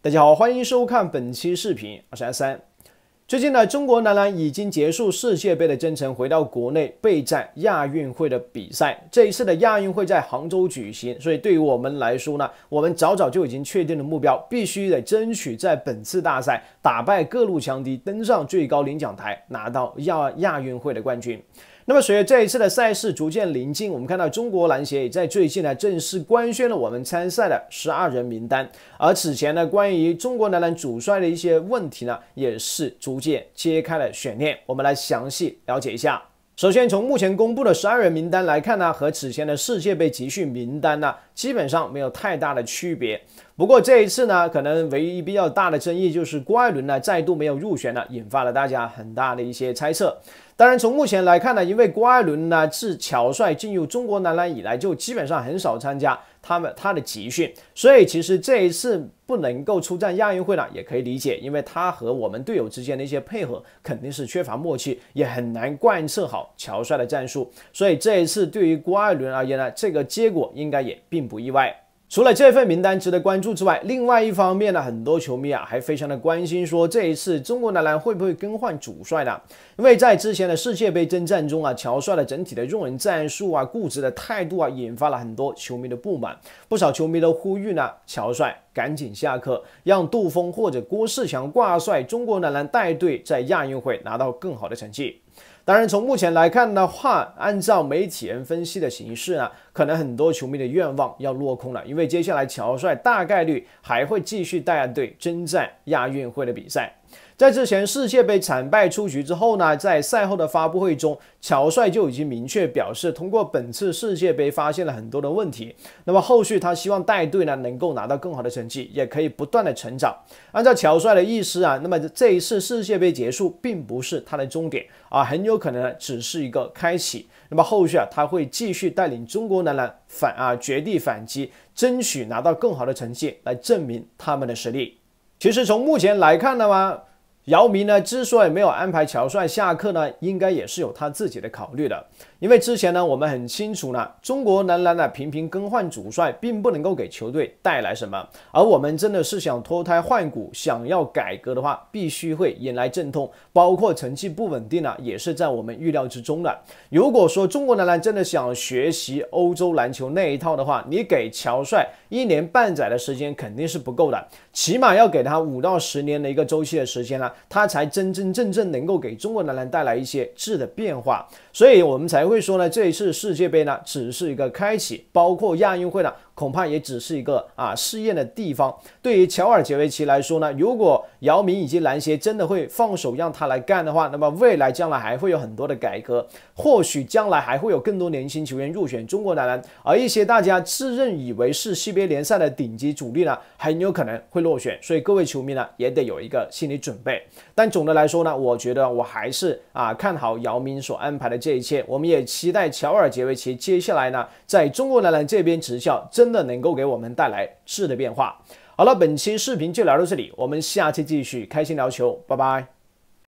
大家好，欢迎收看本期视频，我是三。最近呢，中国男篮已经结束世界杯的征程，回到国内备战亚运会的比赛。这一次的亚运会在杭州举行，所以对于我们来说呢，我们早早就已经确定了目标，必须得争取在本次大赛打败各路强敌，登上最高领奖台，拿到亚亚运会的冠军。那么随着这一次的赛事逐渐临近，我们看到中国篮协也在最近呢正式官宣了我们参赛的十二人名单。而此前呢，关于中国男篮主帅的一些问题呢，也是逐渐揭开了悬念。我们来详细了解一下。首先，从目前公布的十二人名单来看呢，和此前的世界杯集训名单呢，基本上没有太大的区别。不过这一次呢，可能唯一比较大的争议就是郭艾伦呢再度没有入选了，引发了大家很大的一些猜测。当然，从目前来看呢，因为郭艾伦呢自乔帅进入中国男篮以来，就基本上很少参加他们他的集训，所以其实这一次不能够出战亚运会呢，也可以理解，因为他和我们队友之间的一些配合肯定是缺乏默契，也很难贯彻好乔帅的战术。所以这一次对于郭艾伦而言呢，这个结果应该也并不意外。除了这份名单值得关注之外，另外一方面呢，很多球迷啊还非常的关心，说这一次中国男篮会不会更换主帅呢？因为在之前的世界杯征战中啊，乔帅的整体的用人战术啊、固执的态度啊，引发了很多球迷的不满，不少球迷都呼吁呢，乔帅赶紧下课，让杜峰或者郭士强挂帅中国男篮带队，在亚运会拿到更好的成绩。当然，从目前来看的话，按照媒体人分析的形式呢。可能很多球迷的愿望要落空了，因为接下来乔帅大概率还会继续带队征战亚运会的比赛。在之前世界杯惨败出局之后呢，在赛后的发布会中，乔帅就已经明确表示，通过本次世界杯发现了很多的问题。那么后续他希望带队呢能够拿到更好的成绩，也可以不断的成长。按照乔帅的意思啊，那么这一次世界杯结束并不是他的终点啊，很有可能只是一个开启。那么后续啊他会继续带领中国当然，反啊，绝地反击，争取拿到更好的成绩来证明他们的实力。其实从目前来看的话。姚明呢，之所以没有安排乔帅下课呢，应该也是有他自己的考虑的。因为之前呢，我们很清楚呢，中国男篮呢频频更换主帅，并不能够给球队带来什么。而我们真的是想脱胎换骨，想要改革的话，必须会引来阵痛，包括成绩不稳定呢，也是在我们预料之中的。如果说中国男篮真的想学习欧洲篮球那一套的话，你给乔帅一年半载的时间肯定是不够的，起码要给他五到十年的一个周期的时间了。它才真真正正能够给中国男篮带来一些质的变化，所以我们才会说呢，这一次世界杯呢只是一个开启，包括亚运会呢。恐怕也只是一个啊试验的地方。对于乔尔杰维奇来说呢，如果姚明以及篮协真的会放手让他来干的话，那么未来将来还会有很多的改革，或许将来还会有更多年轻球员入选中国男篮，而一些大家自认以为是 CBA 联赛的顶级主力呢，很有可能会落选。所以各位球迷呢，也得有一个心理准备。但总的来说呢，我觉得我还是啊看好姚明所安排的这一切。我们也期待乔尔杰维奇接下来呢，在中国男篮这边执教真。真的能够给我们带来质的变化。好了，本期视频就聊到这里，我们下期继续开心聊球，拜拜。